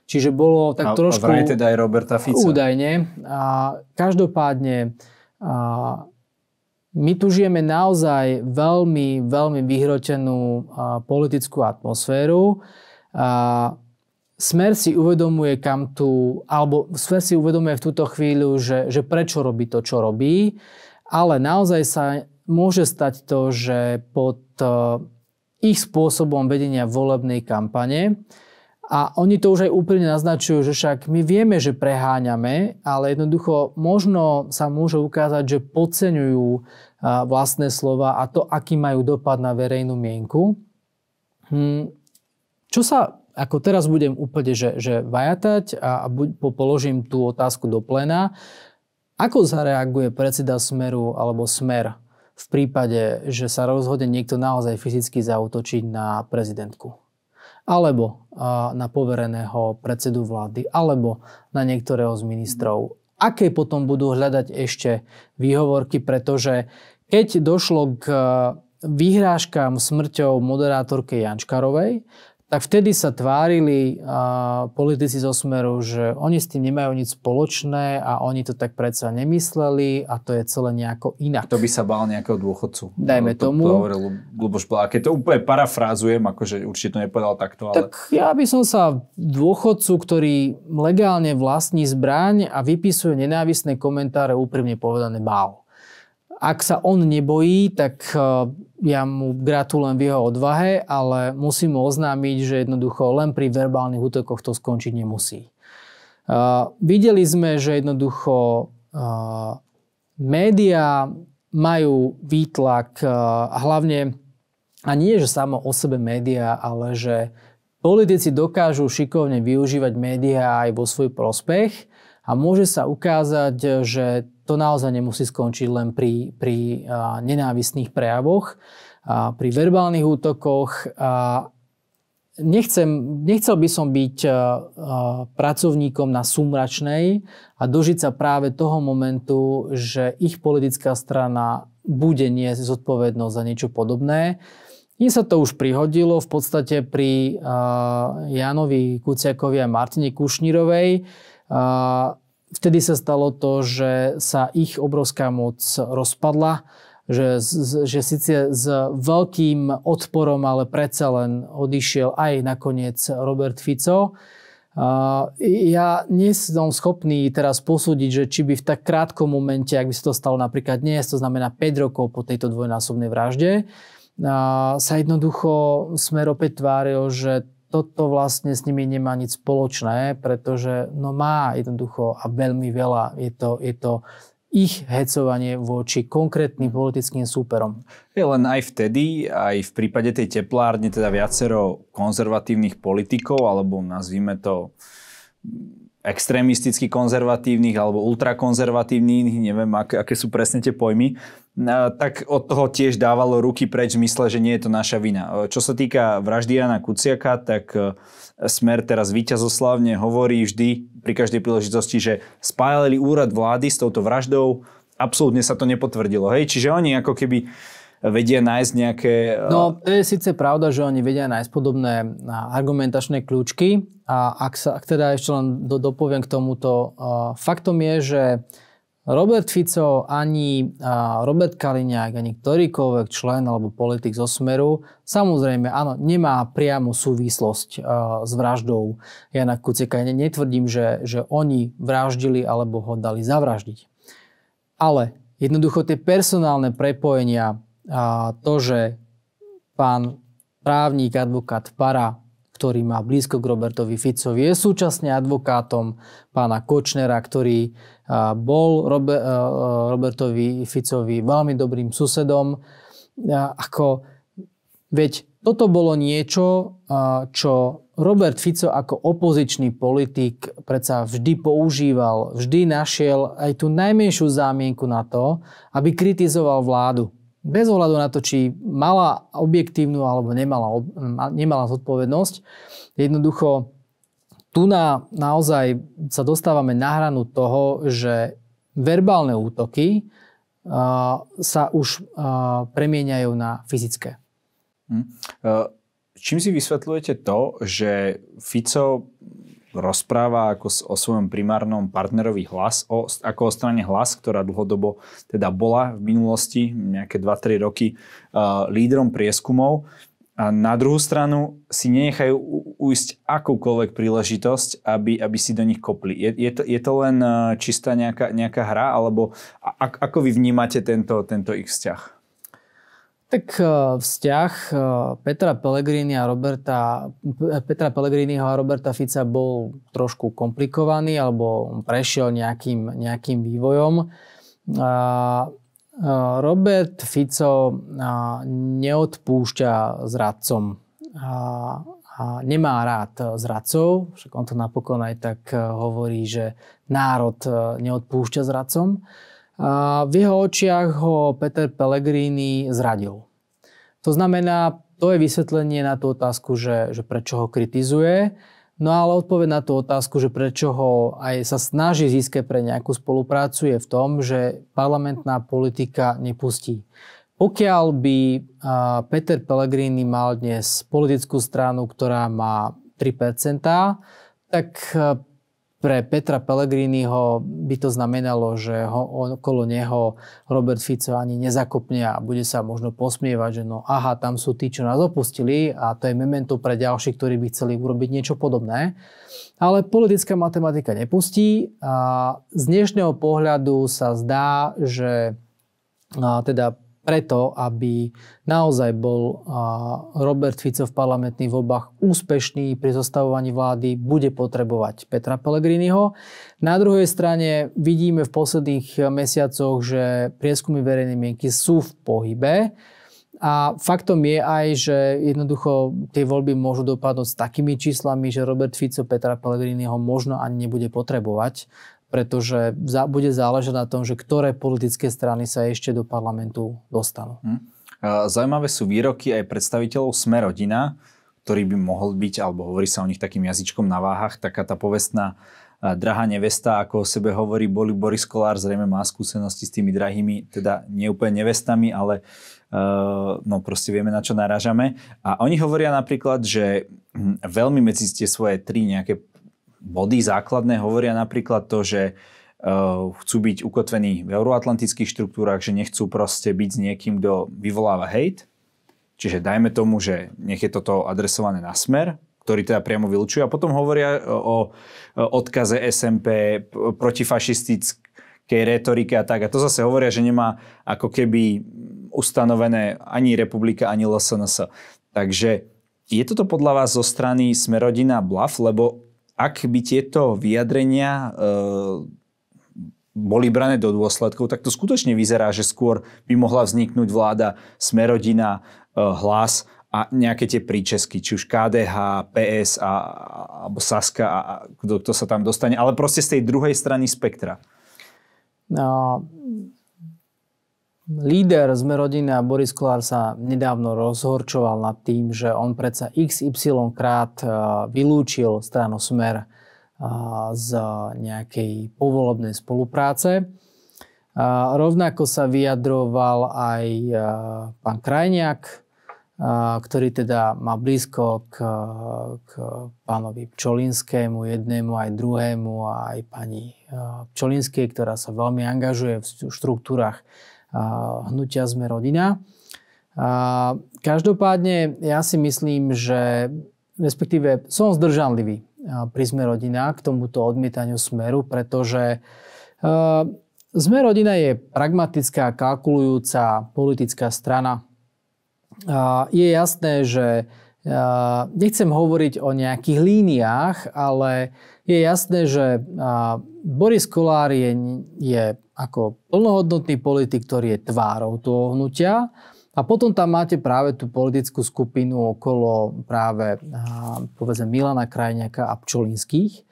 [SPEAKER 1] Čiže bolo tak a, trošku... A teda aj Roberta Fica. Údajne. A každopádne a, my tu žijeme naozaj veľmi, veľmi vyhrotenú politickú atmosféru. smer si uvedomuje, kam tu, alebo smer si uvedomuje v túto chvíľu, že, že prečo robí to, čo robí, ale naozaj sa môže stať to, že pod e, ich spôsobom vedenia volebnej kampane a oni to už aj úplne naznačujú, že však my vieme, že preháňame, ale jednoducho možno sa môže ukázať, že podceňujú vlastné slova a to, aký majú dopad na verejnú mienku. Hm. Čo sa, ako teraz budem úplne, že, že vajatať a, a položím tú otázku do plena, ako zareaguje predseda Smeru alebo Smer v prípade, že sa rozhodne niekto naozaj fyzicky zautočiť na prezidentku? alebo na povereného predsedu vlády, alebo na niektorého z ministrov. Aké potom budú hľadať ešte výhovorky, pretože keď došlo k e, vyhrážkam smrťou moderátorke Jančkarovej tak vtedy sa tvárili a, politici zo smeru, že oni s tým nemajú nič spoločné a oni to tak predsa nemysleli a to je celé nejako inak. To by sa bál nejakého dôchodcu. Dajme to, tomu. To hovoril
[SPEAKER 2] Luboš Keď To úplne parafrázujem, akože určite to nepovedal takto. Ale...
[SPEAKER 1] Tak ja by som sa dôchodcu, ktorý legálne vlastní zbraň a vypisuje nenávisné komentáre, úprimne povedané bál. Ak sa on nebojí, tak e, ja mu gratulujem v jeho odvahe, ale musím mu oznámiť, že jednoducho len pri verbálnych útokoch to skončiť nemusí. Uh, videli sme, že jednoducho uh, médiá majú výtlak uh, hlavne, a nie že samo o sebe médiá, ale že politici dokážu šikovne využívať médiá aj vo svoj prospech a môže sa ukázať, že to naozaj nemusí skončiť len pri, pri a, nenávisných prejavoch, a, pri verbálnych útokoch. A, nechcem, nechcel by som byť pracovníkom na sumračnej a dožiť sa práve toho momentu, že ich politická strana bude niesť zodpovednosť za niečo podobné. Im sa to už prihodilo v podstate pri uh, Janovi Kuciakovi a Martine Kušnírovej. Uh, vtedy sa stalo to, že sa ich obrovská moc rozpadla, že, že síce s veľkým odporom, ale predsa len odišiel aj nakoniec Robert Fico. Ja nie som schopný teraz posúdiť, že či by v tak krátkom momente, ak by sa to stalo napríklad dnes, to znamená 5 rokov po tejto dvojnásobnej vražde, sa jednoducho smer opäť tváril, že toto vlastne s nimi nemá nič spoločné, pretože no má jednoducho a veľmi veľa. Je to, je to ich hecovanie voči konkrétnym mhm. politickým súperom.
[SPEAKER 2] Je len aj vtedy, aj v prípade tej teplárne, teda viacero konzervatívnych politikov, alebo nazvime to extrémisticky konzervatívnych alebo ultrakonzervatívnych, neviem, ak, aké sú presne tie pojmy, tak od toho tiež dávalo ruky preč v mysle, že nie je to naša vina. E, čo sa týka vraždy Jana Kuciaka, tak e, Smer teraz víťazoslavne hovorí vždy pri každej príležitosti, že spájali úrad vlády s touto vraždou, absolútne sa to nepotvrdilo. Hej? Čiže oni ako keby vedia nájsť nejaké... No, eh,
[SPEAKER 1] to je síce pravda, že oni vedia nájsť podobné eh, argumentačné kľúčky. A ak, sa, ak teda ešte len do, dopoviem k tomuto, eh, faktom je, že Robert Fico ani Robert Kaliňák, ani ktorýkoľvek člen alebo politik zo Smeru, samozrejme, áno, nemá priamu súvislosť s vraždou Jana Kuceka. Ja netvrdím, že, že oni vraždili alebo ho dali zavraždiť. Ale jednoducho tie personálne prepojenia a to, že pán právnik, advokát Para, ktorý má blízko k Robertovi Ficovi, je súčasne advokátom pána Kočnera, ktorý bol Robertovi Ficovi veľmi dobrým susedom. Ako, veď toto bolo niečo, čo Robert Fico ako opozičný politik predsa vždy používal, vždy našiel aj tú najmenšiu zámienku na to, aby kritizoval vládu bez ohľadu na to, či mala objektívnu alebo nemala, nemala zodpovednosť. Jednoducho, tu na, naozaj sa dostávame na hranu toho, že verbálne útoky uh, sa už uh, premieňajú na fyzické.
[SPEAKER 2] Hmm. Uh, čím si vysvetľujete to, že Fico rozpráva ako o svojom primárnom partnerovi hlas, o, ako o strane hlas, ktorá dlhodobo teda bola v minulosti, nejaké 2-3 roky, uh, lídrom prieskumov. A na druhú stranu si nenechajú uísť akúkoľvek príležitosť, aby, aby si do nich kopli. Je, je, to, je to len uh, čistá nejaká, nejaká hra, alebo a, ako vy vnímate tento, tento ich vzťah?
[SPEAKER 1] Tak e, vzťah e, Petra Pellegrini a Roberta, Petra Pellegriniho a Roberta Fica bol trošku komplikovaný alebo prešiel nejakým, nejakým vývojom. E, Robert Fico neodpúšťa zradcom a, nemá rád zradcov, však on to napokon aj tak hovorí, že národ neodpúšťa zradcom. radcom. A v jeho očiach ho Peter Pellegrini zradil. To znamená, to je vysvetlenie na tú otázku, že, že prečo ho kritizuje. No ale odpoveď na tú otázku, že prečo ho aj sa snaží získať pre nejakú spoluprácu je v tom, že parlamentná politika nepustí. Pokiaľ by Peter Pellegrini mal dnes politickú stranu, ktorá má 3%, tak pre Petra Pellegriniho by to znamenalo, že ho, okolo neho Robert Fico ani nezakopne a bude sa možno posmievať, že no aha, tam sú tí, čo nás opustili a to je memento pre ďalších, ktorí by chceli urobiť niečo podobné. Ale politická matematika nepustí a z dnešného pohľadu sa zdá, že a teda preto, aby naozaj bol Robert Fico v parlamentných voľbách úspešný pri zostavovaní vlády, bude potrebovať Petra Pellegriniho. Na druhej strane vidíme v posledných mesiacoch, že prieskumy verejnej mienky sú v pohybe. A faktom je aj, že jednoducho tie voľby môžu dopadnúť s takými číslami, že Robert Fico Petra Pellegriniho možno ani nebude potrebovať pretože bude záležať na tom, že ktoré politické strany sa ešte do parlamentu dostanú.
[SPEAKER 2] Hm. Zajímavé sú výroky aj predstaviteľov Smerodina, ktorý by mohol byť, alebo hovorí sa o nich takým jazyčkom na váhach, taká tá povestná drahá nevesta, ako o sebe hovorí boli Boris Kolár, zrejme má skúsenosti s tými drahými, teda neúplne nevestami, ale uh, no proste vieme, na čo narážame. A oni hovoria napríklad, že hm, veľmi medzi tie svoje tri nejaké body základné hovoria napríklad to, že e, chcú byť ukotvení v euroatlantických štruktúrach, že nechcú proste byť s niekým, kto vyvoláva hejt. Čiže dajme tomu, že nech je toto adresované na smer, ktorý teda priamo vylúčujú. A potom hovoria e, o odkaze SMP protifašistickej retorike a tak. A to zase hovoria, že nemá ako keby ustanovené ani republika, ani LSNS. Takže je toto podľa vás zo strany Smerodina bluff? Lebo ak by tieto vyjadrenia eh, boli brané do dôsledkov, tak to skutočne vyzerá, že skôr by mohla vzniknúť vláda Smerodina, eh, Hlas a nejaké tie príčesky, či už KDH, PS a, alebo Saska a, a kto, kto sa tam dostane, ale proste z tej druhej strany spektra.
[SPEAKER 1] No, Líder sme rodina Boris Kolár sa nedávno rozhorčoval nad tým, že on predsa XY krát e, vylúčil stranu Smer e, z nejakej povolobnej spolupráce. E, rovnako sa vyjadroval aj pán Krajniak, ktorý teda má blízko k, k pánovi Pčolinskému, jednému aj druhému aj pani Pčolinskej, ktorá sa veľmi angažuje v štruktúrach hnutia Sme rodina. Každopádne ja si myslím, že respektíve som zdržanlivý pri Sme rodina k tomuto odmietaniu smeru, pretože Sme rodina je pragmatická, kalkulujúca politická strana. Je jasné, že nechcem hovoriť o nejakých líniách, ale je jasné, že Boris Kolár je, je ako plnohodnotný politik, ktorý je tvárou toho hnutia. A potom tam máte práve tú politickú skupinu okolo práve povedzme Milana Krajňaka a Pčolinských.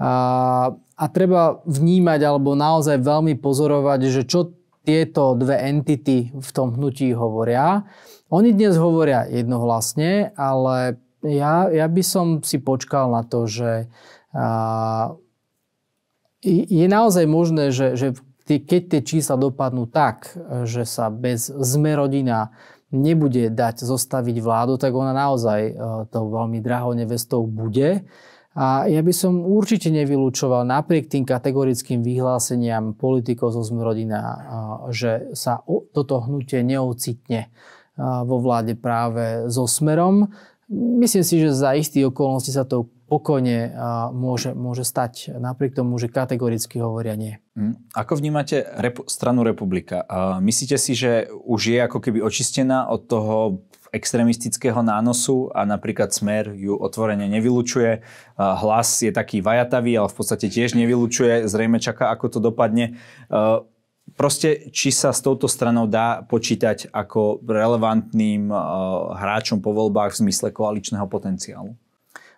[SPEAKER 1] A, a treba vnímať alebo naozaj veľmi pozorovať, že čo tieto dve entity v tom hnutí hovoria. Oni dnes hovoria jednohlasne, ale ja, ja by som si počkal na to, že a, je naozaj možné, že, že keď tie čísla dopadnú tak, že sa bez sme rodina nebude dať zostaviť vládu, tak ona naozaj e, to veľmi drahou nevestou bude. A ja by som určite nevylučoval napriek tým kategorickým vyhláseniam politikov zo Zmrodina, že sa toto hnutie neocitne vo vláde práve so Smerom. Myslím si, že za istých okolností sa to pokojne môže, môže stať, napriek tomu, že kategoricky hovoria nie.
[SPEAKER 2] Hm. Ako vnímate rep- stranu republika? Myslíte si, že už je ako keby očistená od toho extremistického nánosu a napríklad Smer ju otvorene nevylučuje. Hlas je taký vajatavý, ale v podstate tiež nevylučuje. Zrejme čaká, ako to dopadne proste, či sa s touto stranou dá počítať ako relevantným eh, hráčom po voľbách v zmysle koaličného potenciálu?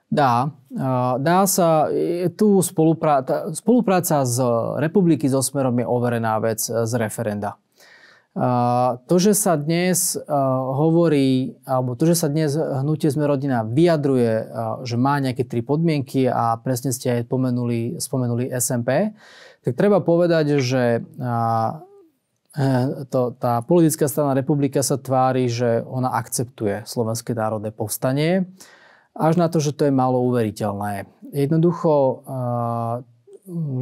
[SPEAKER 1] Dá. Eh, dá sa, tu spolupráca, spolupráca z republiky so Smerom je overená vec z referenda. Eh, to, že sa dnes hovorí, alebo to, že sa dnes hnutie sme rodina vyjadruje, že má nejaké tri podmienky a presne ste aj spomenuli, spomenuli SMP, tak treba povedať, že e, to, tá politická strana republika sa tvári, že ona akceptuje Slovenské národné povstanie, až na to, že to je malo uveriteľné. Jednoducho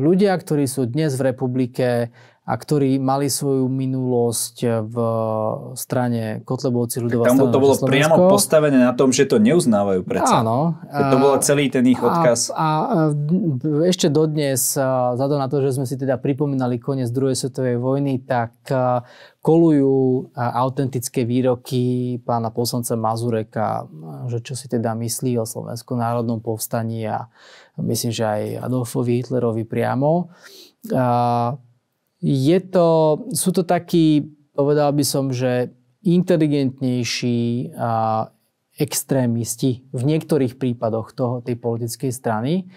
[SPEAKER 1] ľudia, ktorí sú dnes v republike, a ktorí mali svoju minulosť eh, v strane Kotlebovci ľudová Tam to bolo Slovensko. priamo
[SPEAKER 2] postavené na tom, že to neuznávajú predsa. Áno. A, to bolo celý ten ich odkaz. A,
[SPEAKER 1] a, a eh, ešte dodnes, eh, vzhľadom na to, že sme si teda pripomínali koniec druhej svetovej vojny, tak kolujú autentické výroky pána poslanca Mazureka, že čo si teda myslí o Slovenskom národnom povstaní a myslím, že aj Adolfovi Hitlerovi priamo. A, je to, sú to takí, povedal by som, že inteligentnejší a extrémisti v niektorých prípadoch toho, tej politickej strany.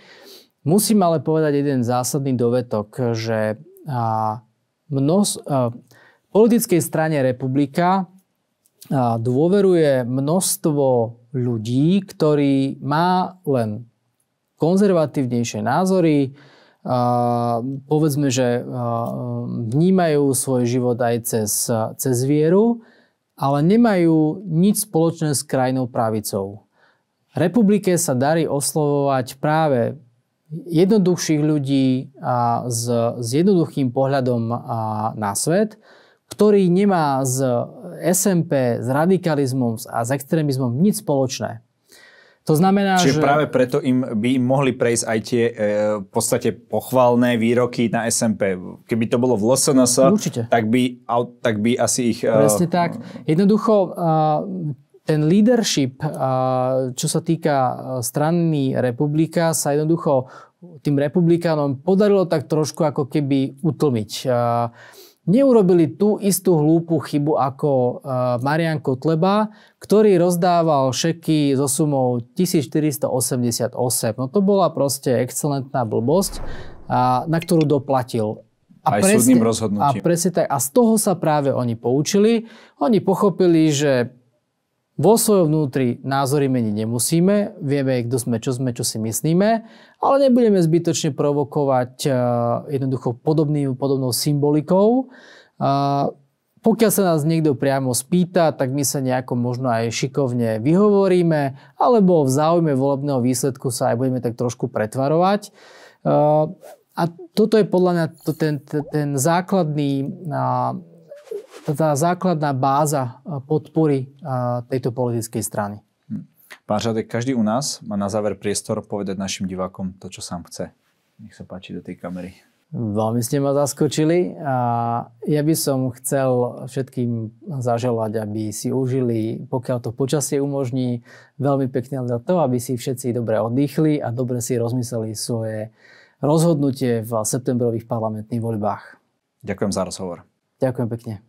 [SPEAKER 1] Musím ale povedať jeden zásadný dovetok, že a, mnos, a, politickej strane republika a, dôveruje množstvo ľudí, ktorí má len konzervatívnejšie názory, povedzme, že vnímajú svoj život aj cez, cez vieru, ale nemajú nič spoločné s krajinou pravicou. Republike sa darí oslovovať práve jednoduchších ľudí a s, s jednoduchým pohľadom na svet, ktorý nemá s SMP, s radikalizmom a s extrémizmom nič spoločné. To znamená, Čiže že... práve
[SPEAKER 2] preto im by im mohli prejsť aj tie e, v podstate pochvalné výroky na SMP. Keby to bolo v LSNS, Tak, by, tak by asi ich... E... Presne
[SPEAKER 1] tak. Jednoducho e, ten leadership, e, čo sa týka e, strany republika, sa jednoducho tým republikánom podarilo tak trošku ako keby utlmiť. E, neurobili tú istú hlúpu chybu ako e, Marian Kotleba, ktorý rozdával šeky so sumou 1488. No to bola proste excelentná blbosť, na ktorú doplatil. A aj presne, súdnym rozhodnutím. A presne tak. A z toho sa práve oni poučili. Oni pochopili, že vo svojom vnútri názory meniť nemusíme, vieme, kto sme, čo sme, čo si myslíme, ale nebudeme zbytočne provokovať eh, jednoducho podobný, podobnou symbolikou. Eh, pokiaľ sa nás niekto priamo spýta, tak my sa nejako možno aj šikovne vyhovoríme, alebo v záujme volebného výsledku sa aj budeme tak trošku pretvarovať. Eh, a toto je podľa mňa ten, ten základný tá základná báza e, podpory e, tejto politickej strany. Hm.
[SPEAKER 2] Pán Žadek, každý u nás má na záver priestor povedať našim divákom to, čo sám chce. Nech sa páči do tej kamery.
[SPEAKER 1] Veľmi ste ma zaskočili a ja by som chcel všetkým zaželať, aby si užili, pokiaľ to počasie umožní, veľmi pekne za to, aby si všetci dobre oddychli a dobre si rozmysleli svoje rozhodnutie v septembrových parlamentných voľbách.
[SPEAKER 2] Ďakujem za rozhovor.
[SPEAKER 1] Ďakujem pekne.